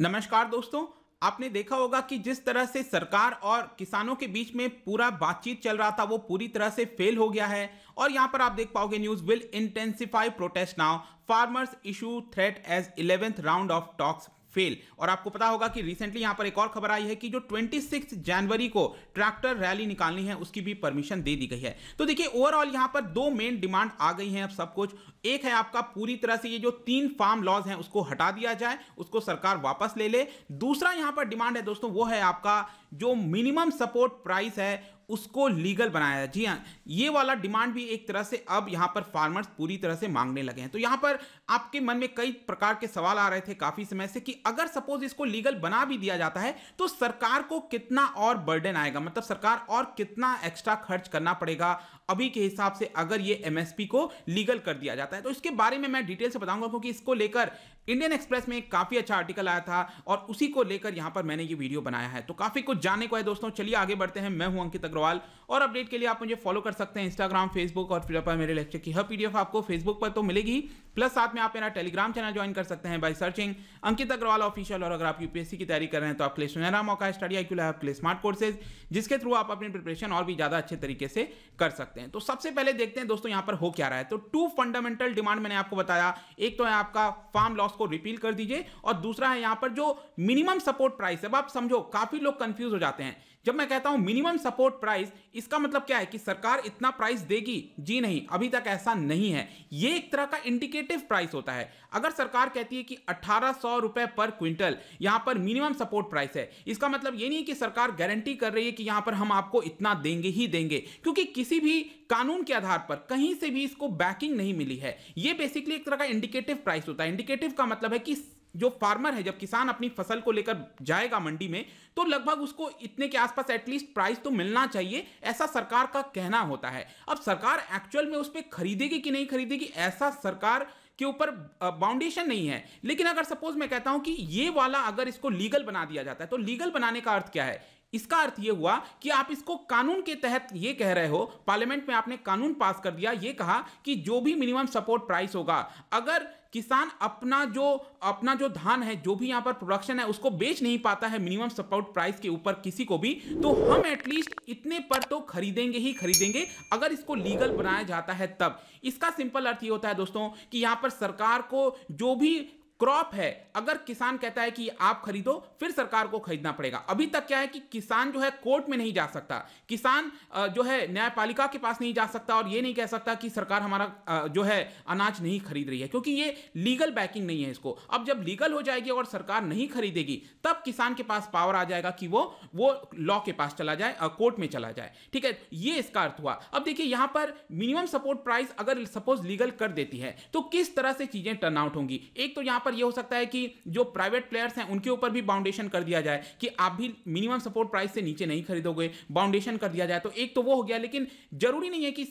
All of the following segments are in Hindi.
नमस्कार दोस्तों आपने देखा होगा कि जिस तरह से सरकार और किसानों के बीच में पूरा बातचीत चल रहा था वो पूरी तरह से फेल हो गया है और यहाँ पर आप देख पाओगे news will intensify protest now farmers issue threat as eleventh round of talks fail और आपको पता होगा कि रिसेंटली यहां पर एक और खबर आई है कि जो 26 जनवरी को ट्रैक्टर रैली निकालनी है उसकी भी परमिशन दे दी गई है तो देखिए ओवरऑल यहां पर दो मेन डिमांड आ गई हैं अब सब कुछ एक है आपका पूरी तरह से ये जो तीन फार्म लॉज हैं उसको हटा दिया जाए उसको सरकार वापस ले ले दूसरा यहां पर डिमांड है दोस्तों वो है आपका जो मिनिमम सपोर्ट प्राइस है उसको लीगल बनाया जाए जी हाँ ये वाला डिमांड भी एक तरह से अब यहाँ पर फार्मर्स पूरी तरह से मांगने लगे हैं तो यहाँ पर आपके मन में कई प्रकार के सवाल आ रहे थे काफ़ी समय से कि अगर सपोज इसको लीगल बना भी दिया जाता है तो सरकार को कितना और बर्डन आएगा मतलब सरकार और कितना एक्स्ट्रा खर्च करना पड़ेगा अभी के हिसाब से अगर ये एमएसपी को लीगल कर दिया जाता है तो इसके बारे में मैं डिटेल से बताऊंगा क्योंकि इसको लेकर इंडियन एक्सप्रेस में काफ़ी अच्छा आर्टिकल आया था और उसी को लेकर यहां पर मैंने ये वीडियो बनाया है तो काफ़ी कुछ जानने को है दोस्तों चलिए आगे बढ़ते हैं मैं हूं अंकित अग्रवाल और अपडेट के लिए आप मुझे फॉलो कर सकते हैं इंस्टाग्राम फेसबुक और ट्विटर पर मेरे लेक्चर की हर पीडीएफ आपको फेसबुक पर तो मिलेगी प्लस साथ में आप मेरा टेलीग्राम चैनल ज्वाइन कर सकते हैं by searching Ankit Agarwal official और अगर आप यूपीएससी की तैयारी कर रहे हैं तो आप क्ले सुनहरा मौका है study I Q smart courses जिसके थ्रू आप अपनी प्रिपरेशन और भी ज़्यादा अच्छे तरीके से कर सकते हैं सकते हैं तो सबसे पहले देखते हैं दोस्तों यहां पर हो क्या रहा है तो टू फंडामेंटल डिमांड मैंने आपको बताया एक तो है आपका फार्म लॉस को रिपील कर दीजिए और दूसरा है यहां पर जो मिनिमम सपोर्ट प्राइस अब आप समझो काफी लोग कंफ्यूज हो जाते हैं जब मैं कहता हूं मिनिमम सपोर्ट प्राइस इसका मतलब क्या है कि सरकार इतना प्राइस देगी जी नहीं अभी तक ऐसा नहीं है ये एक तरह का इंडिकेटिव प्राइस होता है अगर सरकार कहती है कि अठारह रुपए पर क्विंटल यहां पर मिनिमम सपोर्ट प्राइस है इसका मतलब ये नहीं कि सरकार गारंटी कर रही है कि यहां पर हम आपको इतना देंगे ही देंगे क्योंकि किसी भी कानून के आधार पर कहीं से भी इसको बैकिंग नहीं मिली है ये बेसिकली एक तरह का इंडिकेटिव प्राइस होता है इंडिकेटिव का मतलब है कि जो फार्मर है जब किसान अपनी फसल को लेकर जाएगा मंडी में तो लगभग उसको इतने के आसपास एटलीस्ट प्राइस तो मिलना चाहिए ऐसा सरकार का कहना होता है अब सरकार एक्चुअल में उस पर खरीदेगी कि नहीं खरीदेगी ऐसा सरकार के ऊपर बाउंडेशन नहीं है लेकिन अगर सपोज मैं कहता हूं कि ये वाला अगर इसको लीगल बना दिया जाता है तो लीगल बनाने का अर्थ क्या है इसका अर्थ यह हुआ कि आप इसको कानून के तहत यह कह रहे हो पार्लियामेंट में आपने कानून पास कर दिया यह कहा कि जो भी मिनिमम सपोर्ट प्राइस होगा अगर किसान अपना जो अपना जो धान है जो भी यहाँ पर प्रोडक्शन है उसको बेच नहीं पाता है मिनिमम सपोर्ट प्राइस के ऊपर किसी को भी तो हम एटलीस्ट इतने पर तो खरीदेंगे ही खरीदेंगे अगर इसको लीगल बनाया जाता है तब इसका सिंपल अर्थ ये होता है दोस्तों कि यहाँ पर सरकार को जो भी क्रॉप है अगर किसान कहता है कि आप खरीदो फिर सरकार को खरीदना पड़ेगा अभी तक क्या है कि किसान जो है कोर्ट में नहीं जा सकता किसान जो है न्यायपालिका के पास नहीं जा सकता और ये नहीं कह सकता कि सरकार हमारा जो है अनाज नहीं खरीद रही है क्योंकि ये लीगल बैकिंग नहीं है इसको अब जब लीगल हो जाएगी और सरकार नहीं खरीदेगी तब किसान के पास पावर आ जाएगा कि वो वो लॉ के पास चला जाए कोर्ट में चला जाए ठीक है ये इसका अर्थ हुआ अब देखिए यहां पर मिनिमम सपोर्ट प्राइस अगर सपोज लीगल कर देती है तो किस तरह से चीजें टर्न आउट होंगी एक तो यहां पर यह हो सकता है कि जो प्राइवेट प्लेयर्स हैं उनके ऊपर भी बाउंडेशन कर दिया जाए कि आप भी मिनिमम सपोर्ट प्राइस से नीचे नहीं खरीदोगे बाउंडेशन कर दिया जाए तो एक तो वो हो गया लेकिन जरूरी नहीं है कि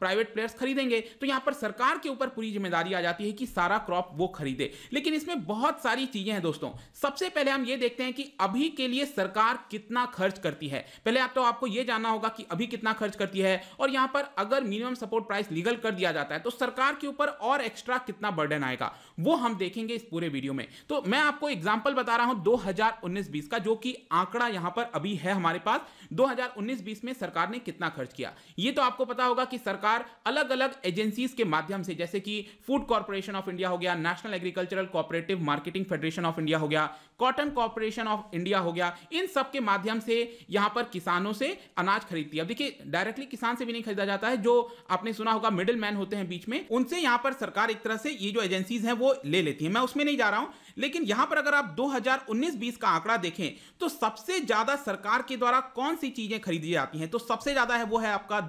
प्राइवेट प्लेयर्स खरीदेंगे तो यहाँ पर सरकार के ऊपर पूरी जिम्मेदारी आ जाती है कि सारा क्रॉप वो खरीदे लेकिन इसमें बहुत सारी चीज़ें हैं दोस्तों सबसे पहले हम ये देखते हैं कि अभी के लिए सरकार कितना खर्च करती है पहले आप तो आपको ये जानना होगा कि अभी कितना खर्च करती है और यहां पर अगर मिनिमम सपोर्ट प्राइस लीगल कर दिया जाता है तो सरकार के ऊपर और एक्स्ट्रा कितना बर्डन आएगा वो हम देखेंगे इस पूरे वीडियो में तो मैं आपको एग्जाम्पल बता रहा हूं दो हजार का जो कि आंकड़ा यहां पर अभी है हमारे पास दो हजार में सरकार ने कितना खर्च किया ये तो आपको पता होगा कि सरकार सरकार अलग अलग एजेंसीज के माध्यम से जैसे कि फूड कॉरपोरेशन ऑफ इंडिया हो गया National Agricultural Cooperative Marketing Federation of India हो गया कॉटन कॉरपोरेशन ऑफ इंडिया हो गया इन सब के माध्यम से यहां पर किसानों से अनाज खरीदती है अब देखिए डायरेक्टली किसान से भी नहीं खरीदा जाता है जो आपने सुना होगा मिडिल मैन होते हैं बीच में उनसे यहां पर सरकार एक तरह से ये जो एजेंसीज हैं वो ले लेती है मैं उसमें नहीं जा रहा हूं लेकिन यहां पर अगर आप 2019-20 का आंकड़ा देखें तो सबसे ज्यादा सरकार के द्वारा कौन सी चीजें खरीदी जाती हैं तो सबसे ज्यादा है वो है आपका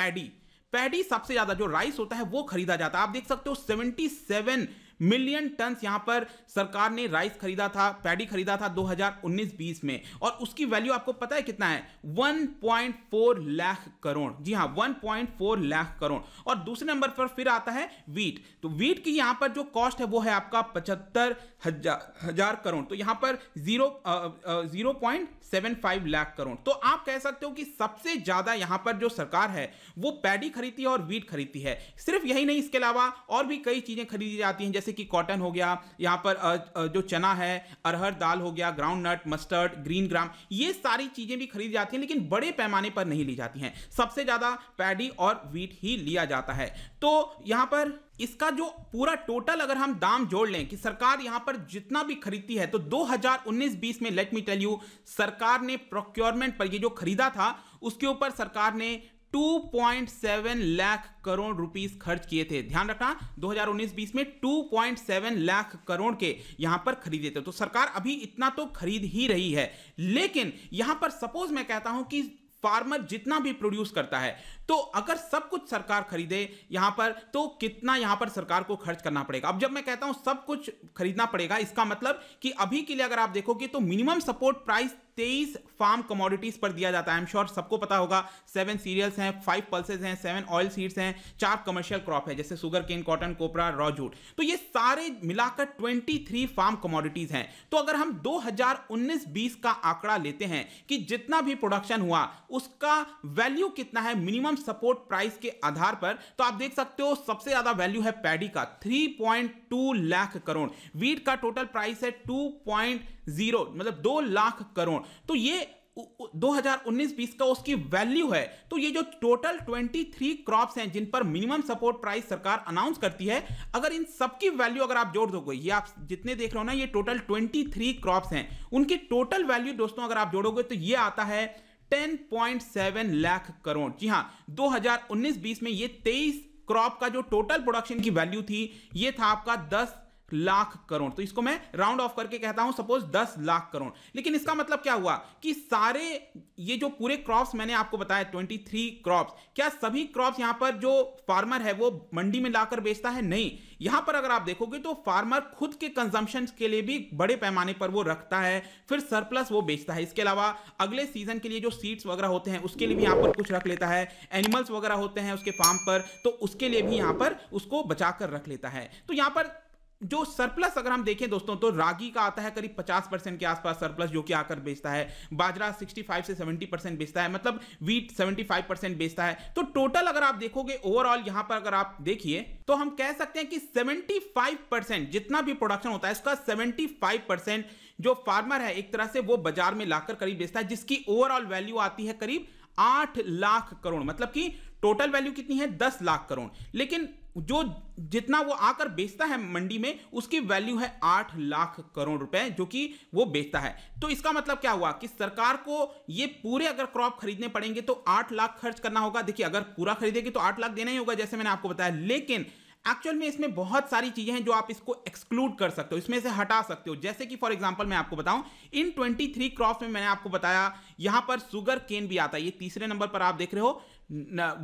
पैडी पैडी सबसे ज्यादा जो राइस होता है वो खरीदा जाता है आप देख सकते हो सेवेंटी सेवन मिलियन टन यहां पर सरकार ने राइस खरीदा था पैडी खरीदा था 2019-20 में और उसकी वैल्यू आपको पता है कितना है 1.4 लाख करोड़ जी हां 1.4 लाख करोड़ और दूसरे नंबर पर फिर आता है वीट तो वीट की यहां पर जो कॉस्ट है वो है आपका पचहत्तर हजार करोड़ तो यहां पर zero point seven five lakh crore तो आप कह सकते हो कि सबसे ज्यादा यहां पर जो सरकार है वो पैडी खरीदती है और वीट खरीदती है सिर्फ यही नहीं इसके अलावा और भी कई चीजें खरीदी जाती हैं जैसे जैसे कि कॉटन हो गया यहाँ पर जो चना है अरहर दाल हो गया groundnut mustard green gram ये सारी चीज़ें भी खरीदी जाती हैं लेकिन बड़े पैमाने पर नहीं ली जाती हैं सबसे ज़्यादा पैडी और वीट ही लिया जाता है तो यहाँ पर इसका जो पूरा टोटल अगर हम दाम जोड़ लें कि सरकार यहां पर जितना भी खरीदती है तो 2019-20 में लेट मी टेल यू सरकार ने प्रोक्योरमेंट पर ये जो खरीदा था उसके ऊपर सरकार ने 2.7 लाख करोड़ रुपीस खर्च किए थे ध्यान रखना 2019-20 में 2.7 लाख करोड़ के यहां पर खरीदे थे तो सरकार अभी इतना तो खरीद ही रही है लेकिन यहां पर सपोज मैं कहता हूं कि फार्मर जितना भी प्रोड्यूस करता है तो अगर सब कुछ सरकार खरीदे यहां पर तो कितना यहां पर सरकार को खर्च करना पड़ेगा अब जब मैं कहता हूं सब कुछ खरीदना पड़ेगा इसका मतलब कि अभी के लिए अगर आप देखोगे तो मिनिमम सपोर्ट प्राइस तेईस फार्म कमोडिटीज पर दिया जाता है आई एम श्योर सबको पता होगा सेवन सीरियल्स हैं फाइव पल्सेज हैं सेवन ऑयल सीड्स हैं चार कमर्शियल क्रॉप है जैसे sugarcane cotton copra raw jute तो ये सारे मिलाकर ट्वेंटी थ्री फार्म कमोडिटीज हैं तो अगर हम दो हजार उन्नीस बीस का आंकड़ा लेते हैं कि जितना भी प्रोडक्शन हुआ उसका वैल्यू कितना है मिनिमम सपोर्ट प्राइस के आधार पर तो आप देख सकते हो सबसे ज्यादा वैल्यू है पैडी का three point two lakh crore wheat का टोटल प्राइस है टू पॉइंट जीरो मतलब दो लाख करोड़ तो ये 2019-20 का उसकी वैल्यू है तो ये जो टोटल 23 क्रॉप्स हैं जिन पर मिनिमम सपोर्ट प्राइस सरकार अनाउंस करती है अगर इन सबकी वैल्यू अगर आप जोड़ दोगे ये आप जितने देख रहे हो ना ये टोटल 23 क्रॉप्स हैं उनकी टोटल वैल्यू दोस्तों अगर आप जोड़ोगे तो ये आता है 10.7 लाख करोड़ जी हाँ 2019-20 में ये 23 क्रॉप का जो टोटल प्रोडक्शन की वैल्यू थी ये था आपका दस लाख करोड़ तो इसको मैं राउंड ऑफ करके कहता हूं सपोज दस लाख करोड़ लेकिन इसका मतलब क्या हुआ कि सारे ये जो पूरे क्रॉप्स मैंने आपको बताया ट्वेंटी थ्री क्रॉप क्या सभी क्रॉप्स यहां पर जो फार्मर है वो मंडी में लाकर बेचता है नहीं यहां पर अगर आप देखोगे तो फार्मर खुद के कंजम्पशन के लिए भी बड़े पैमाने पर वो रखता है फिर सरप्लस वो बेचता है इसके अलावा अगले सीजन के लिए जो सीड्स वगैरह होते हैं उसके लिए भी यहां पर कुछ रख लेता है एनिमल्स वगैरह होते हैं उसके फार्म पर तो उसके लिए भी यहां पर उसको बचाकर रख लेता है तो यहां पर जो सरप्लस अगर हम देखें दोस्तों तो रागी का आता है करीब 50 परसेंट के आसपास सरप्लस जो कि आकर बेचता है बाजरा 65 से 70 परसेंट बेचता है मतलब वीट 75 परसेंट बेचता है तो टोटल अगर आप देखोगे ओवरऑल यहां पर अगर आप देखिए तो हम कह सकते हैं कि 75 परसेंट जितना भी प्रोडक्शन होता है इसका सेवेंटी परसेंट जो फार्मर है एक तरह से वो बाजार में लाकर करीब बेचता है जिसकी ओवरऑल वैल्यू आती है करीब आठ लाख करोड़ मतलब कि टोटल वैल्यू कितनी है दस लाख करोड़ लेकिन जो जितना वो आकर बेचता है मंडी में उसकी वैल्यू है आठ लाख करोड़ रुपए जो कि वो बेचता है तो इसका मतलब क्या हुआ कि सरकार को ये पूरे अगर क्रॉप खरीदने पड़ेंगे तो आठ लाख खर्च करना होगा देखिए अगर पूरा खरीदेगी तो आठ लाख देना ही होगा जैसे मैंने आपको बताया लेकिन एक्चुअल में इसमें बहुत सारी चीजें हैं जो आप इसको एक्सक्लूड कर सकते हो इसमें से हटा सकते हो जैसे कि फॉर एग्जांपल मैं आपको बताऊं इन 23 क्रॉप में मैंने आपको बताया यहां पर सुगर केन भी आता है ये तीसरे नंबर पर आप देख रहे हो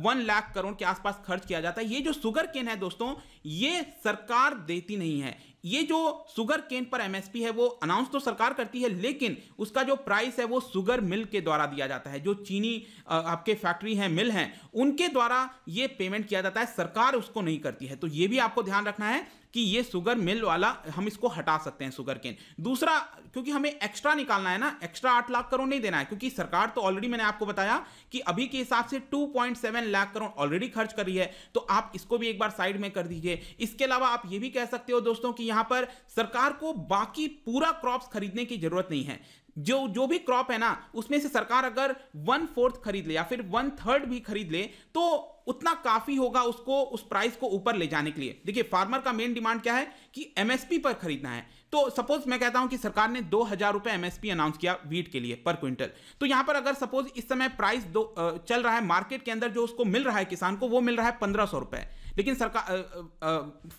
वन लाख करोड़ के आसपास खर्च किया जाता है ये जो सुगर केन है दोस्तों ये सरकार देती नहीं है ये जो सुगर केन पर एमएसपी है वो अनाउंस तो सरकार करती है लेकिन उसका जो प्राइस है वो सुगर मिल के द्वारा दिया जाता है जो चीनी आपके फैक्ट्री हैं मिल हैं उनके द्वारा ये पेमेंट किया जाता है सरकार उसको नहीं करती है तो ये भी आपको ध्यान रखना है कि ये सुगर मिल वाला हम इसको हटा सकते हैं सुगर केन दूसरा क्योंकि हमें एक्स्ट्रा निकालना है ना एक्स्ट्रा आठ लाख करोड़ नहीं देना है क्योंकि सरकार तो ऑलरेडी मैंने आपको बताया कि अभी के हिसाब से 2.7 लाख करोड़ ऑलरेडी खर्च कर रही है तो आप इसको भी एक बार साइड में कर दीजिए इसके अलावा आप ये भी कह सकते हो दोस्तों कि यहां पर सरकार को बाकी पूरा क्रॉप्स खरीदने की जरूरत नहीं है जो जो भी क्रॉप है ना उसमें से सरकार अगर वन फोर्थ खरीद ले या फिर वन थर्ड भी खरीद ले तो उतना काफी होगा उसको उस प्राइस को ऊपर ले जाने के लिए देखिए फार्मर का मेन डिमांड क्या है कि एमएसपी पर खरीदना है तो सपोज मैं कहता हूं कि सरकार ने दो हजार रुपए एमएसपी अनाउंस किया वीट के लिए पर क्विंटल तो यहां पर अगर सपोज इस समय प्राइस दो चल रहा है मार्केट के अंदर जो उसको मिल रहा है किसान को वो मिल रहा है पंद्रह सौ रुपए लेकिन सरकार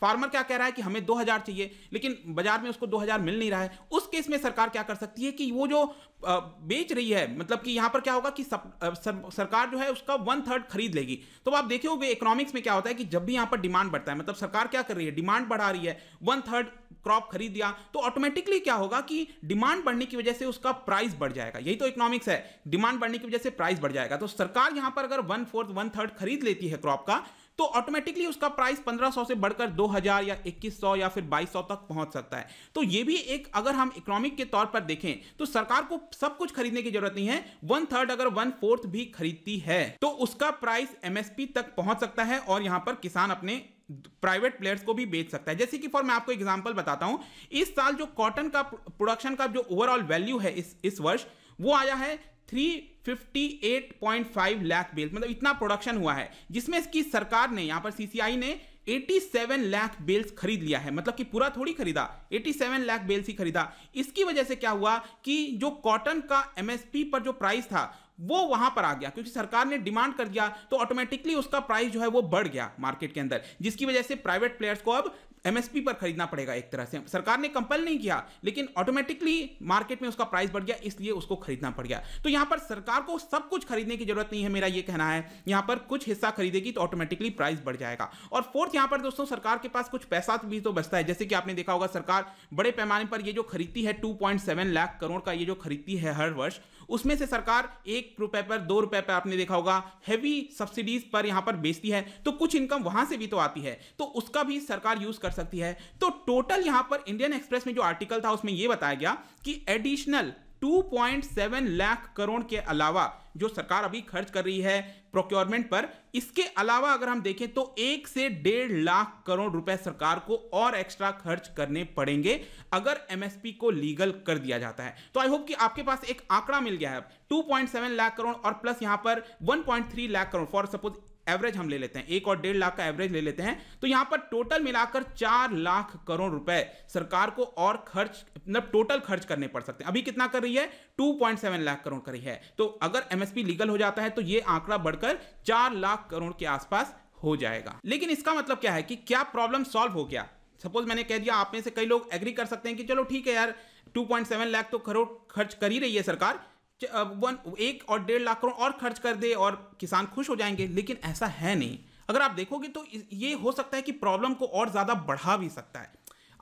फार्मर क्या कह रहा है कि हमें दो हजार चाहिए लेकिन बाजार में उसको दो हजार मिल नहीं रहा है उस केस में सरकार क्या कर सकती है कि वो जो आ, बेच रही है मतलब कि यहां पर क्या होगा कि सब, आ, सर, सरकार जो है उसका वन थर्ड खरीद लेगी तो आप देखिए इकोनॉमिक्स में क्या होता है कि जब भी यहाँ पर डिमांड बढ़ता है मतलब सरकार क्या कर रही है डिमांड बढ़ा रही है वन थर्ड क्रॉप खरीद लिया तो ऑटोमेटिकली क्या होगा कि डिमांड बढ़ने की वजह से उसका प्राइस बढ़ जाएगा यही तो इकोनॉमिक्स है डिमांड बढ़ने की वजह से प्राइस बढ़ जाएगा तो सरकार यहां पर अगर वन फोर्थ वन थर्ड खरीद लेती है क्रॉप का तो ऑटोमेटिकली उसका प्राइस 1500 से बढ़कर 2000 या 2100 या फिर 2200 तक पहुंच सकता है तो ये भी एक अगर हम इकोनॉमिक के तौर पर देखें तो सरकार को सब कुछ खरीदने की जरूरत नहीं है वन थर्ड अगर वन फोर्थ भी खरीदती है तो उसका प्राइस एमएसपी तक पहुंच सकता है और यहां पर किसान अपने प्राइवेट प्लेयर्स को भी बेच सकता है जैसे कि फॉर मैं आपको एग्जांपल बताता हूं इस साल जो कॉटन का प्रोडक्शन का जो ओवरऑल वैल्यू है इस इस वर्ष वो आया है 358.5 लाख बेल मतलब इतना प्रोडक्शन हुआ है जिसमें इसकी सरकार ने यहां पर सीसीआई ने 87 लाख बेल्स खरीद लिया है मतलब कि पूरा थोड़ी खरीदा 87 लाख बेल्स ही खरीदा इसकी वजह से क्या हुआ कि जो कॉटन का एमएसपी पर जो प्राइस था वो वहां पर आ गया क्योंकि सरकार ने डिमांड कर दिया तो ऑटोमेटिकली उसका प्राइस जो है वो बढ़ गया मार्केट के अंदर जिसकी वजह से प्राइवेट प्लेयर्स को अब एमएसपी पर खरीदना पड़ेगा एक तरह से सरकार ने कंपल नहीं किया लेकिन ऑटोमेटिकली मार्केट में उसका प्राइस बढ़ गया इसलिए उसको खरीदना पड़ गया तो यहां पर सरकार को सब कुछ खरीदने की जरूरत नहीं है मेरा यह कहना है यहां पर कुछ हिस्सा खरीदेगी तो ऑटोमेटिकली प्राइस बढ़ जाएगा और फोर्थ यहां पर दोस्तों सरकार के पास कुछ पैसा भी तो बचता है जैसे कि आपने देखा होगा सरकार बड़े पैमाने पर यह जो खरीदती है टू लाख करोड़ का ये जो खरीदती है हर वर्ष उसमें से सरकार एक रुपए पर दो रुपए पर आपने देखा होगा हैवी सब्सिडीज पर यहां पर बेचती है तो कुछ इनकम वहां से भी तो आती है तो उसका भी सरकार यूज कर सकती है तो टोटल यहां पर इंडियन एक्सप्रेस में जो आर्टिकल था उसमें यह बताया गया कि एडिशनल 2.7 लाख करोड़ के अलावा जो सरकार अभी खर्च कर रही है प्रोक्योरमेंट पर इसके अलावा अगर हम देखें तो एक से डेढ़ लाख करोड़ रुपए सरकार को और एक्स्ट्रा खर्च करने पड़ेंगे अगर एमएसपी को लीगल कर दिया जाता है तो आई होप कि आपके पास एक आंकड़ा मिल गया है 2.7 लाख करोड़ और प्लस यहां पर 1.3 lakh crore for suppose average हम ले लेते हैं एक और डेढ़ लाख का एवरेज ले लेते हैं तो यहां पर टोटल मिलाकर चार लाख करोड़ रुपए सरकार को और खर्च मतलब टोटल खर्च करने पड़ सकते हैं अभी कितना कर रही है 2.7 लाख करोड़ कर रही है तो अगर एमएसपी लीगल हो जाता है तो यह आंकड़ा बढ़कर चार लाख करोड़ के आसपास हो जाएगा लेकिन इसका मतलब क्या है कि क्या प्रॉब्लम सॉल्व हो गया सपोज मैंने कह दिया आप में से कई लोग एग्री कर सकते हैं कि चलो ठीक है यार 2.7 लाख तो करोड़ खर्च कर ही रही है सरकार वन एक और डेढ़ लाख करोड़ और खर्च कर दे और किसान खुश हो जाएंगे लेकिन ऐसा है नहीं अगर आप देखोगे तो ये हो सकता है कि प्रॉब्लम को और ज़्यादा बढ़ा भी सकता है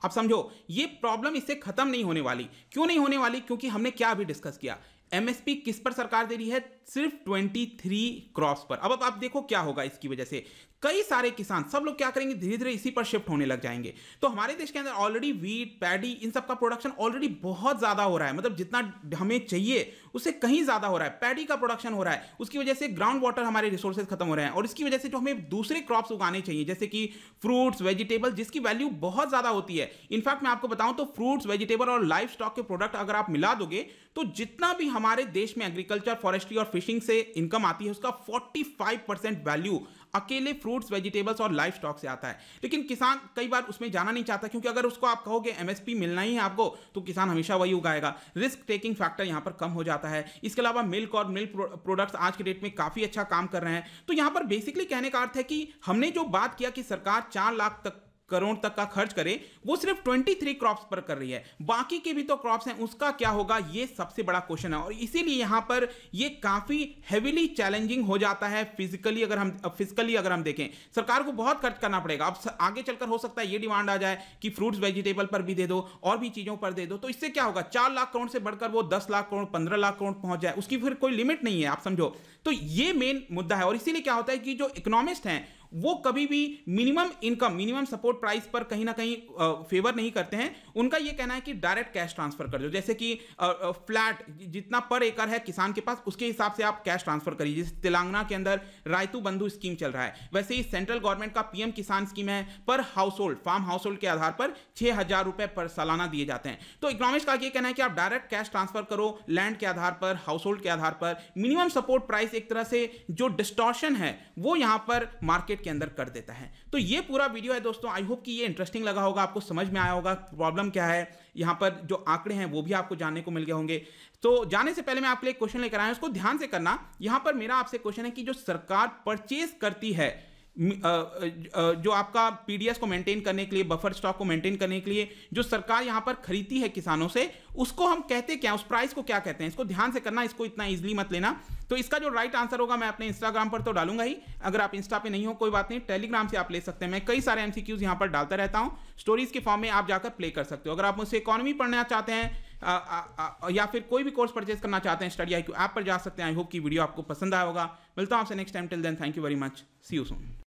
आप समझो ये प्रॉब्लम इससे ख़त्म नहीं होने वाली क्यों नहीं होने वाली क्योंकि हमने क्या अभी डिस्कस किया एमएसपी किस पर सरकार दे रही है सिर्फ 23 क्रॉप्स पर अब अब आप देखो क्या होगा इसकी वजह से कई सारे किसान सब लोग क्या करेंगे धीरे धीरे इसी पर शिफ्ट होने लग जाएंगे तो हमारे देश के अंदर ऑलरेडी वीट पैडी इन सब का प्रोडक्शन ऑलरेडी बहुत ज़्यादा हो रहा है मतलब जितना हमें चाहिए उससे कहीं ज़्यादा हो रहा है पैडी का प्रोडक्शन हो रहा है उसकी वजह से ग्राउंड वाटर हमारे रिसोर्सेज खत्म हो रहे हैं और इसकी वजह से जो हमें दूसरे क्रॉप्स उगाने चाहिए जैसे कि फ्रूट्स वेजिटेबल जिसकी वैल्यू बहुत ज़्यादा होती है इनफैक्ट मैं आपको बताऊं तो फ्रूट्स वेजिटेबल और लाइफ स्टॉक के प्रोडक्ट अगर आप मिला दोगे तो जितना भी हमारे देश में एग्रीकल्चर फॉरेस्ट्री और फिश फिशिंग से इनकम आती है उसका 45 परसेंट वैल्यू अकेले फ्रूट्स वेजिटेबल्स और लाइफ स्टॉक से आता है लेकिन किसान कई बार उसमें जाना नहीं चाहता क्योंकि अगर उसको आप कहोगे एमएसपी मिलना ही है आपको तो किसान हमेशा वही उगाएगा रिस्क टेकिंग फैक्टर यहां पर कम हो जाता है इसके अलावा मिल्क और मिल्क प्रोडक्ट्स आज के डेट में काफ़ी अच्छा काम कर रहे हैं तो यहां पर बेसिकली कहने का अर्थ है कि हमने जो बात किया कि सरकार चार लाख तक करोड़ तक का खर्च करे वो सिर्फ 23 क्रॉप्स पर कर रही है बाकी के भी तो क्रॉप्स हैं उसका क्या होगा ये सबसे बड़ा क्वेश्चन है और इसीलिए यहां पर ये काफ़ी हैविली चैलेंजिंग हो जाता है फिजिकली अगर हम फिजिकली अगर हम देखें सरकार को बहुत खर्च करना पड़ेगा अब आगे चलकर हो सकता है ये डिमांड आ जाए कि फ्रूट्स वेजिटेबल पर भी दे दो और भी चीज़ों पर दे दो तो इससे क्या होगा चार लाख करोड़ से बढ़कर वो दस लाख करोड़ पंद्रह लाख करोड़ पहुंच जाए उसकी फिर कोई लिमिट नहीं है आप समझो तो ये मेन मुद्दा है और इसीलिए क्या होता है कि जो इकोनॉमिस्ट हैं वो कभी भी minimum income minimum support price पर कहीं ना कहीं फेवर नहीं करते हैं उनका ये कहना है कि डायरेक्ट कैश ट्रांसफर कर दो जैसे कि फ्लैट जितना पर एकड़ है किसान के पास उसके हिसाब से आप कैश ट्रांसफर करिए जैसे तेलंगाना के अंदर रायतु बंधु स्कीम चल रहा है वैसे ही सेंट्रल गवर्नमेंट का पीएम किसान स्कीम है पर household farm household के आधार पर छह हजार रुपए पर सालाना दिए जाते हैं तो इकोनॉमिक्स का यह कहना है कि आप डायरेक्ट कैश ट्रांसफर करो लैंड के आधार पर हाउस होल्ड के आधार पर मिनिमम सपोर्ट प्राइस एक तरह से जो डिस्टॉर्शन है वो यहां पर मार्केट मार्केट के अंदर कर देता है तो ये पूरा वीडियो है दोस्तों आई होप कि ये इंटरेस्टिंग लगा होगा आपको समझ में आया होगा प्रॉब्लम क्या है यहाँ पर जो आंकड़े हैं वो भी आपको जानने को मिल गए होंगे तो जाने से पहले मैं आपके लिए क्वेश्चन लेकर आया उसको ध्यान से करना यहाँ पर मेरा आपसे क्वेश्चन है कि जो सरकार परचेज करती है जो आपका पीडीएस को मेंटेन करने के लिए बफर स्टॉक को मेंटेन करने के लिए जो सरकार यहां पर खरीदती है किसानों से उसको हम कहते क्या उस प्राइस को क्या कहते हैं इसको ध्यान से करना इसको इतना इजीली मत लेना तो इसका जो राइट आंसर होगा मैं अपने इंस्टाग्राम पर तो डालूंगा ही अगर आप इंस्टा पे नहीं हो कोई बात नहीं टेलीग्राम से आप ले सकते हैं मैं कई सारे एमसीक्यूज यहाँ पर डालता रहता हूँ स्टोरीज के फॉर्म में आप जाकर प्ले कर सकते हो अगर आप मुझसे इकोनॉमी पढ़ना चाहते हैं आ, आ, आ, या फिर कोई भी कोर्स परचेज करना चाहते हैं स्टडी आई क्यू ऐप पर जा सकते हैं आई होप की वीडियो आपको पसंद आया होगा मिलता हूँ आपसे next time till then thank you very much see you soon